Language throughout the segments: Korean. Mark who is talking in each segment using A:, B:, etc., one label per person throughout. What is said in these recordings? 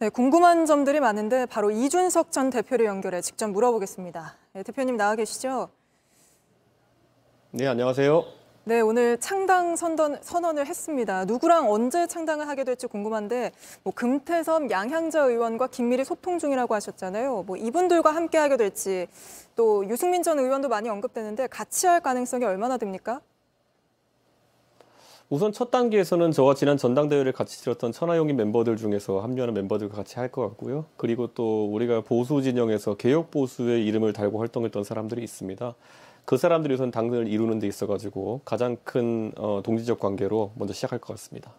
A: 네, 궁금한 점들이 많은데 바로 이준석 전 대표를 연결해 직접 물어보겠습니다. 네, 대표님 나와 계시죠?
B: 네, 안녕하세요.
A: 네, 오늘 창당 선언, 선언을 했습니다. 누구랑 언제 창당을 하게 될지 궁금한데 뭐 금태섭, 양향자 의원과 긴밀히 소통 중이라고 하셨잖아요. 뭐 이분들과 함께 하게 될지 또 유승민 전 의원도 많이 언급되는데 같이 할 가능성이 얼마나 됩니까?
B: 우선 첫 단계에서는 저와 지난 전당대회를 같이 치렀던 천하용인 멤버들 중에서 합류하는 멤버들과 같이 할 것 같고요. 그리고 또 우리가 보수 진영에서 개혁 보수의 이름을 달고 활동했던 사람들이 있습니다. 그 사람들이 우선 당을 이루는 데 있어가지고 가장 큰 어, 동지적 관계로 먼저 시작할 것 같습니다.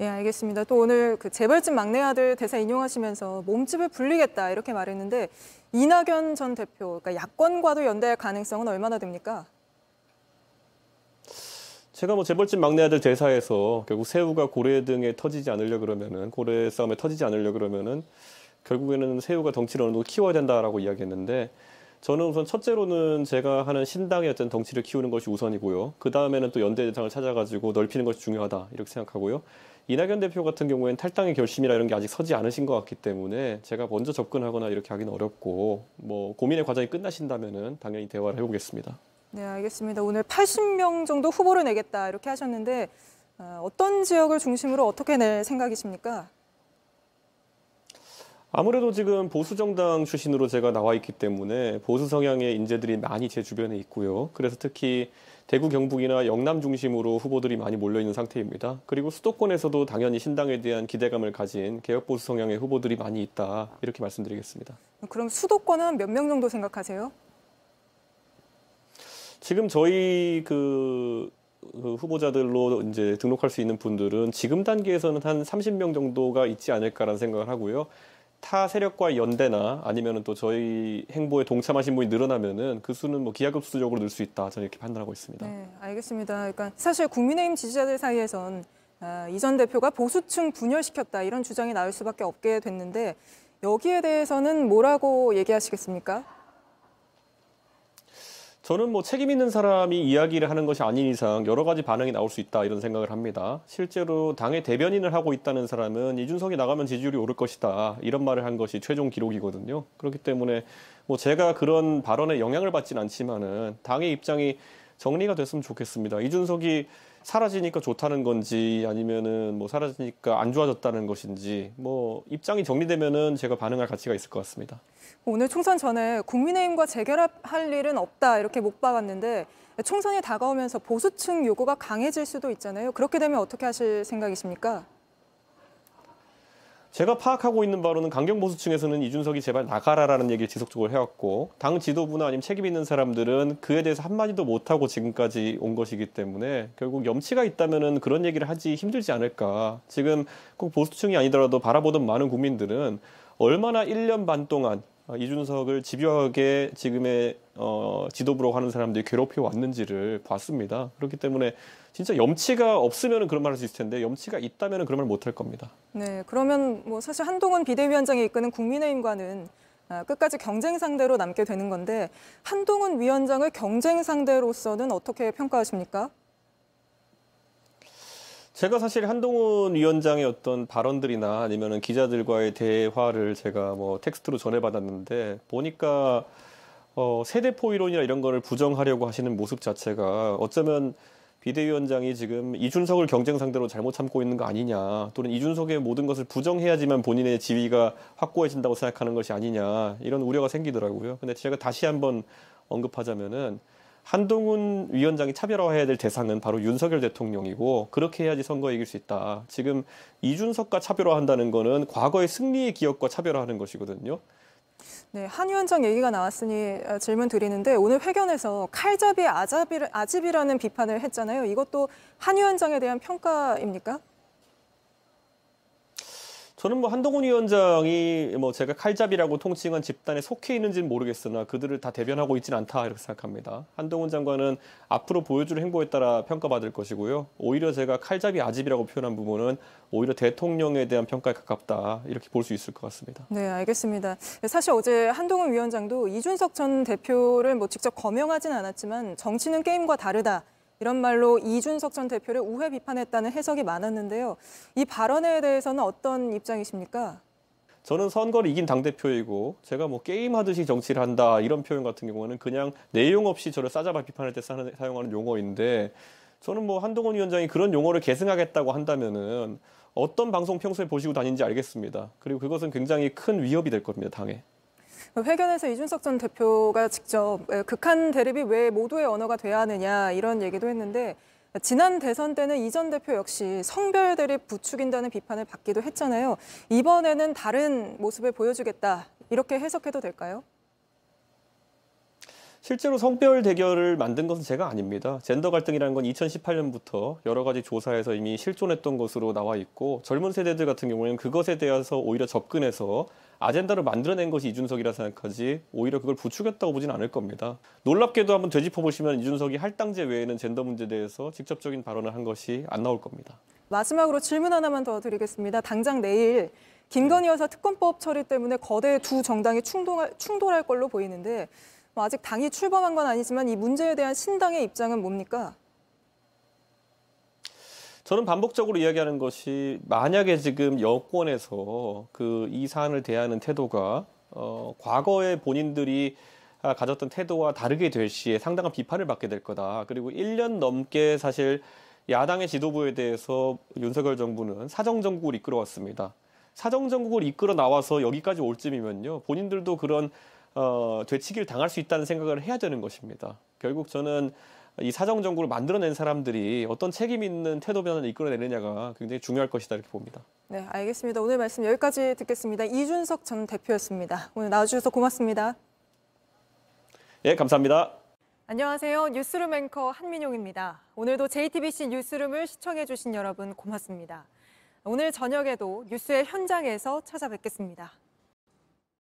A: 예, 알겠습니다. 또 오늘 그 재벌집 막내 아들 대사 인용하시면서 몸집을 불리겠다 이렇게 말했는데 이낙연 전 대표, 그러니까 야권과도 연대할 가능성은 얼마나 됩니까?
B: 제가 뭐 재벌집 막내 아들 대사에서 결국 새우가 고래 등에 터지지 않으려 그러면은 고래 싸움에 터지지 않으려 그러면은 결국에는 새우가 덩치를 어느 정도 키워야 된다라고 이야기했는데 저는 우선 첫째로는 제가 하는 신당의 어떤 덩치를 키우는 것이 우선이고요. 그 다음에는 또 연대 대상을 찾아가지고 넓히는 것이 중요하다 이렇게 생각하고요. 이낙연 대표 같은 경우에는 탈당의 결심이나 이런 게 아직 서지 않으신 것 같기 때문에 제가 먼저 접근하거나 이렇게 하기는 어렵고 뭐 고민의 과정이 끝나신다면은 당연히 대화를 해보겠습니다.
A: 네, 알겠습니다. 오늘 80명 정도 후보를 내겠다 이렇게 하셨는데 어, 어떤 지역을 중심으로 어떻게 낼 생각이십니까?
B: 아무래도 지금 보수 정당 출신으로 제가 나와 있기 때문에 보수 성향의 인재들이 많이 제 주변에 있고요. 그래서 특히 대구 경북이나 영남 중심으로 후보들이 많이 몰려 있는 상태입니다. 그리고 수도권에서도 당연히 신당에 대한 기대감을 가진 개혁 보수 성향의 후보들이 많이 있다 이렇게 말씀드리겠습니다.
A: 그럼 수도권은 몇 명 정도 생각하세요?
B: 지금 저희 그, 그 후보자들로 이제 등록할 수 있는 분들은 지금 단계에서는 한 30명 정도가 있지 않을까라는 생각을 하고요. 타 세력과 연대나 아니면은 또 저희 행보에 동참하신 분이 늘어나면은 그 수는 뭐 기하급수적으로 늘 수 있다 저는 이렇게 판단하고 있습니다.
A: 네, 알겠습니다. 그러니까 사실 국민의힘 지지자들 사이에선 아, 이전 대표가 보수층 분열시켰다 이런 주장이 나올 수밖에 없게 됐는데 여기에 대해서는 뭐라고 얘기하시겠습니까?
B: 저는 뭐 책임 있는 사람이 이야기를 하는 것이 아닌 이상 여러 가지 반응이 나올 수 있다 이런 생각을 합니다. 실제로 당의 대변인을 하고 있다는 사람은 이준석이 나가면 지지율이 오를 것이다 이런 말을 한 것이 최종 기록이거든요. 그렇기 때문에 뭐 제가 그런 발언에 영향을 받진 않지만은 당의 입장이 정리가 됐으면 좋겠습니다. 이준석이 사라지니까 좋다는 건지 아니면은 뭐 사라지니까 안 좋아졌다는 것인지 뭐 입장이 정리되면은 제가 반응할 가치가 있을 것 같습니다.
A: 오늘 총선 전에 국민의힘과 재결합할 일은 없다 이렇게 못 박았는데 총선이 다가오면서 보수층 요구가 강해질 수도 있잖아요. 그렇게 되면 어떻게 하실 생각이십니까?
B: 제가 파악하고 있는 바로는 강경보수층에서는 이준석이 제발 나가라라는 얘기를 지속적으로 해왔고 당 지도부나 아니면 책임 있는 사람들은 그에 대해서 한마디도 못하고 지금까지 온 것이기 때문에 결국 염치가 있다면 은 그런 얘기를 하지 힘들지 않을까 지금 꼭 보수층이 아니더라도 바라보던 많은 국민들은 얼마나 1년 반 동안 어, 이준석을 집요하게 지금의 어, 지도부로 하는 사람들이 괴롭혀 왔는지를 봤습니다. 그렇기 때문에 진짜 염치가 없으면 그런 말 할 수 있을 텐데 염치가 있다면 그런 말 못 할 겁니다.
A: 네, 그러면 뭐 사실 한동훈 비대위원장이 이끄는 국민의힘과는 아, 끝까지 경쟁 상대로 남게 되는 건데 한동훈 위원장을 경쟁 상대로서는 어떻게 평가하십니까?
B: 제가 사실 한동훈 위원장의 어떤 발언들이나 아니면은 기자들과의 대화를 제가 뭐 텍스트로 전해받았는데 보니까 어 세대포 이론이나 이런 거를 부정하려고 하시는 모습 자체가 어쩌면 비대위원장이 지금 이준석을 경쟁 상대로 잘못 참고 있는 거 아니냐 또는 이준석의 모든 것을 부정해야지만 본인의 지위가 확고해진다고 생각하는 것이 아니냐 이런 우려가 생기더라고요. 근데 제가 다시 한번 언급하자면은 한동훈 위원장이 차별화해야 될 대상은 바로 윤석열 대통령이고 그렇게 해야지 선거에 이길 수 있다. 지금 이준석과 차별화한다는 거는 과거의 승리의 기억과 차별화하는 것이거든요.
A: 네, 한 위원장 얘기가 나왔으니 어, 질문 드리는데 오늘 회견에서 칼잡이 아잡이, 아집이라는 비판을 했잖아요. 이것도 한 위원장에 대한 평가입니까?
B: 저는 뭐 한동훈 위원장이 뭐 제가 칼잡이라고 통칭한 집단에 속해 있는지는 모르겠으나 그들을 다 대변하고 있지는 않다 이렇게 생각합니다. 한동훈 장관은 앞으로 보여줄 행보에 따라 평가받을 것이고요. 오히려 제가 칼잡이 아집이라고 표현한 부분은 오히려 대통령에 대한 평가에 가깝다 이렇게 볼 수 있을 것 같습니다.
A: 네, 알겠습니다. 사실 어제 한동훈 위원장도 이준석 전 대표를 뭐 직접 거명하진 않았지만 정치는 게임과 다르다. 이런 말로 이준석 전 대표를 우회 비판했다는 해석이 많았는데요. 이 발언에 대해서는 어떤 입장이십니까?
B: 저는 선거를 이긴 당대표이고 제가 뭐 게임하듯이 정치를 한다 이런 표현 같은 경우는 그냥 내용 없이 저를 싸잡아 비판할 때 사용하는 용어인데 저는 뭐 한동훈 위원장이 그런 용어를 계승하겠다고 한다면은 어떤 방송 평소에 보시고 다닌지 알겠습니다. 그리고 그것은 굉장히 큰 위협이 될 겁니다, 당에.
A: 회견에서 이준석 전 대표가 직접 극한 대립이 왜 모두의 언어가 돼야 하느냐 이런 얘기도 했는데 지난 대선 때는 이 전 대표 역시 성별 대립 부추긴다는 비판을 받기도 했잖아요. 이번에는 다른 모습을 보여주겠다 이렇게 해석해도 될까요?
B: 실제로 성별 대결을 만든 것은 제가 아닙니다. 젠더 갈등이라는 건 2018년부터 여러 가지 조사에서 이미 실존했던 것으로 나와 있고 젊은 세대들 같은 경우에는 그것에 대해서 오히려 접근해서 아젠다를 만들어낸 것이 이준석이라 생각하지 오히려 그걸 부추겼다고 보진 않을 겁니다. 놀랍게도 한번 되짚어 보시면 이준석이 할당제 외에는 젠더 문제에 대해서 직접적인 발언을 한 것이 안 나올 겁니다.
A: 마지막으로 질문 하나만 더 드리겠습니다. 당장 내일 김건희 여사 특검법 처리 때문에 거대 두 정당이 충돌할, 충돌할 걸로 보이는데 뭐 아직 당이 출범한 건 아니지만 이 문제에 대한 신당의 입장은 뭡니까?
B: 저는 반복적으로 이야기하는 것이 만약에 지금 여권에서 그 이 사안을 대하는 태도가 어, 과거에 본인들이 아, 가졌던 태도와 다르게 될 시에 상당한 비판을 받게 될 거다. 그리고 1년 넘게 사실 야당의 지도부에 대해서 윤석열 정부는 사정정국을 이끌어왔습니다. 사정정국을 이끌어 나와서 여기까지 올 쯤이면요. 본인들도 그런 어, 되치기를 당할 수 있다는 생각을 해야 되는 것입니다. 결국 저는 이 사정 정국을 만들어낸 사람들이 어떤 책임 있는 태도 변화를 이끌어내느냐가 굉장히 중요할 것이다 이렇게 봅니다.
A: 네, 알겠습니다. 오늘 말씀 여기까지 듣겠습니다. 이준석 전 대표였습니다. 오늘 나와주셔서 고맙습니다.
B: 예, 네, 감사합니다.
A: 안녕하세요. 뉴스룸 앵커 한민용입니다. 오늘도 JTBC 뉴스룸을 시청해주신 여러분 고맙습니다. 오늘 저녁에도 뉴스의 현장에서 찾아뵙겠습니다.